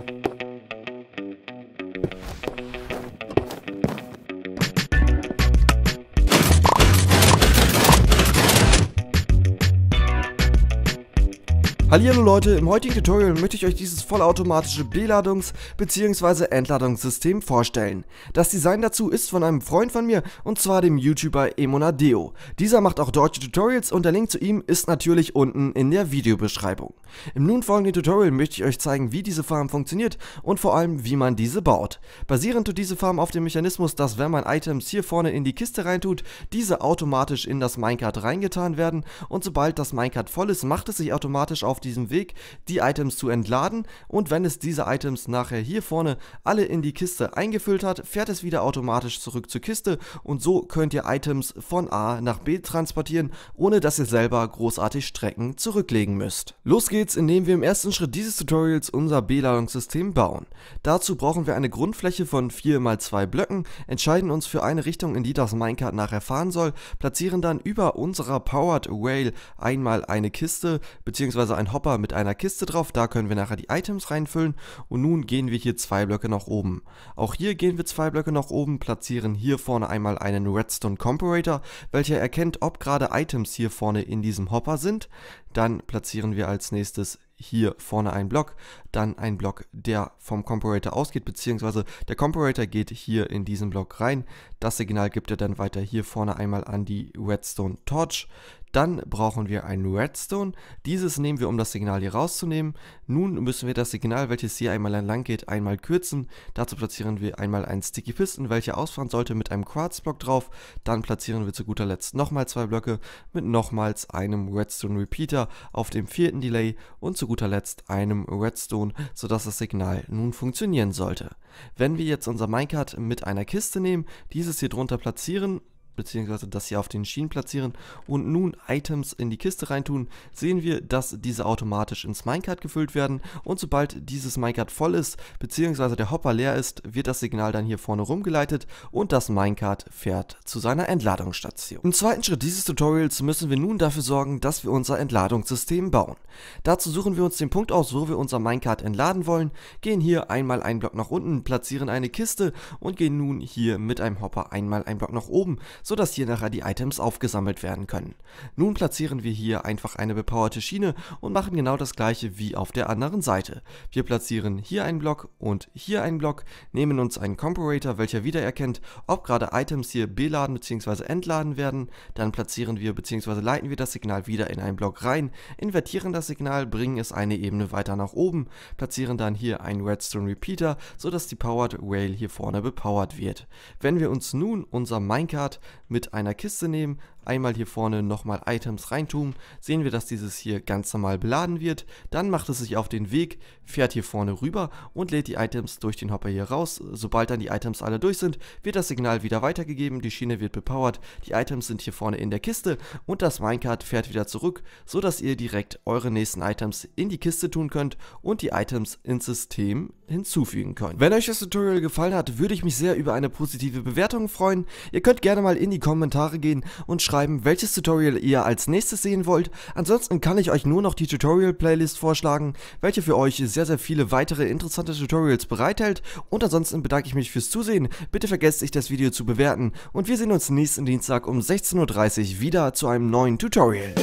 thank you Hallo Leute, im heutigen Tutorial möchte ich euch dieses vollautomatische Beladungs- bzw. Entladungssystem vorstellen. Das Design dazu ist von einem Freund von mir und zwar dem YouTuber Emonadeo. Dieser macht auch deutsche Tutorials und der Link zu ihm ist natürlich unten in der Videobeschreibung. Im nun folgenden Tutorial möchte ich euch zeigen, wie diese Farm funktioniert und vor allem, wie man diese baut. Basierend tut diese Farm auf dem Mechanismus, dass wenn man Items hier vorne in die Kiste reintut, diese automatisch in das Minecart reingetan werden und sobald das Minecart voll ist, macht es sich automatisch auf auf diesem Weg, die Items zu entladen und wenn es diese Items nachher hier vorne alle in die Kiste eingefüllt hat, fährt es wieder automatisch zurück zur Kiste und so könnt ihr Items von A nach B transportieren, ohne dass ihr selber großartig Strecken zurücklegen müsst. Los geht's, indem wir im ersten Schritt dieses Tutorials unser B-Ladungssystem bauen. Dazu brauchen wir eine Grundfläche von 4 x 2 Blöcken, entscheiden uns für eine Richtung, in die das Minecart nachher fahren soll, platzieren dann über unserer Powered Rail einmal eine Kiste bzw. ein einen Hopper mit einer Kiste drauf, da können wir nachher die Items reinfüllen und nun gehen wir hier zwei Blöcke nach oben. Auch hier gehen wir zwei Blöcke nach oben, platzieren hier vorne einmal einen Redstone Comparator, welcher erkennt, ob gerade Items hier vorne in diesem Hopper sind. Dann platzieren wir als nächstes hier vorne einen Block, dann ein Block, der vom Comparator ausgeht, beziehungsweise der Comparator geht hier in diesen Block rein. Das Signal gibt er dann weiter hier vorne einmal an die Redstone Torch. Dann brauchen wir einen Redstone. Dieses nehmen wir, um das Signal hier rauszunehmen. Nun müssen wir das Signal, welches hier einmal entlang geht, einmal kürzen. Dazu platzieren wir einmal einen Sticky Piston, welcher ausfahren sollte mit einem Quarzblock drauf. Dann platzieren wir zu guter Letzt nochmal zwei Blöcke mit nochmals einem Redstone Repeater auf dem vierten Delay und zu guter Letzt einem Redstone, sodass das Signal nun funktionieren sollte. Wenn wir jetzt unser Minecart mit einer Kiste nehmen, dieses hier drunter platzieren, beziehungsweise das hier auf den Schienen platzieren und nun Items in die Kiste reintun, sehen wir, dass diese automatisch ins Minecart gefüllt werden und sobald dieses Minecart voll ist, beziehungsweise der Hopper leer ist, wird das Signal dann hier vorne rumgeleitet und das Minecart fährt zu seiner Entladungsstation. Im zweiten Schritt dieses Tutorials müssen wir nun dafür sorgen, dass wir unser Entladungssystem bauen. Dazu suchen wir uns den Punkt aus, wo wir unser Minecart entladen wollen, gehen hier einmal einen Block nach unten, platzieren eine Kiste und gehen nun hier mit einem Hopper einmal einen Block nach oben, sodass hier nachher die Items aufgesammelt werden können. Nun platzieren wir hier einfach eine bepowerte Schiene und machen genau das gleiche wie auf der anderen Seite. Wir platzieren hier einen Block und hier einen Block, nehmen uns einen Comparator, welcher wiedererkennt, ob gerade Items hier beladen bzw. entladen werden, dann platzieren wir bzw. leiten wir das Signal wieder in einen Block rein, invertieren das Signal, bringen es eine Ebene weiter nach oben, platzieren dann hier einen Redstone Repeater, sodass die Powered Rail hier vorne bepowert wird. Wenn wir uns nun unser Minecart mit einer Kiste nehmen, einmal hier vorne nochmal Items reintun, sehen wir, dass dieses hier ganz normal beladen wird, dann macht es sich auf den Weg, fährt hier vorne rüber und lädt die Items durch den Hopper hier raus. Sobald dann die Items alle durch sind, wird das Signal wieder weitergegeben, die Schiene wird bepowert, die Items sind hier vorne in der Kiste und das Minecart fährt wieder zurück, so dass ihr direkt eure nächsten Items in die Kiste tun könnt und die Items ins System hinzufügen könnt. Wenn euch das Tutorial gefallen hat, würde ich mich sehr über eine positive Bewertung freuen. Ihr könnt gerne mal in die Kommentare gehen und schreiben, welches Tutorial ihr als nächstes sehen wollt. Ansonsten kann ich euch nur noch die Tutorial-Playlist vorschlagen, welche für euch sehr, sehr viele weitere interessante Tutorials bereithält. Und ansonsten bedanke ich mich fürs Zusehen. Bitte vergesst nicht, das Video zu bewerten. Und wir sehen uns nächsten Dienstag um 16.30 Uhr wieder zu einem neuen Tutorial.